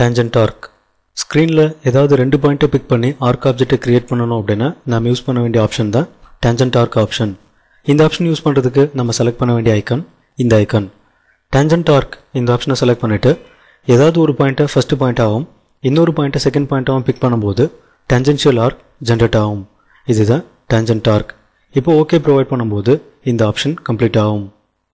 tangent arc ஸ்க்ரீனில் ஏதாவது ரெண்டு பாயிண்ட்டை பிக் பண்ணி ஆர்க் ஆப்ஜெக்ட்டை க்ரியேட் பண்ணணும் அப்படின்னா நம்ம யூஸ் பண்ண வேண்டிய ஆப்ஷன் தான் டேஞ்சன்ட் ஆர்க் ஆப்ஷன் இந்த ஆப்ஷன் யூஸ் பண்ணுறதுக்கு நம்ம செலக்ட் பண்ண வேண்டிய ஐக்கன் இந்த ஐக்கன் டேஞ்சன்ட் ஆர்க் இந்த ஆப்ஷனை செலக்ட் பண்ணிவிட்டு ஏதாவது ஒரு பாயிண்ட்டை ஃபஸ்ட்டு பாயிண்ட்டாகவும் இன்னொரு பாயிண்ட்டை செகண்ட் பாயிண்ட்டாகவும் பிக் பண்ணும்போது டேஞ்சென்ஷியல் ஆர்க் ஜென்ரேட் ஆகும் இதுதான் டேஞ்சன்ட் ஆர்க் இப்போ ஓகே ப்ரொவைட் பண்ணும்போது இந்த ஆப்ஷன் கம்ப்ளீட் ஆகும்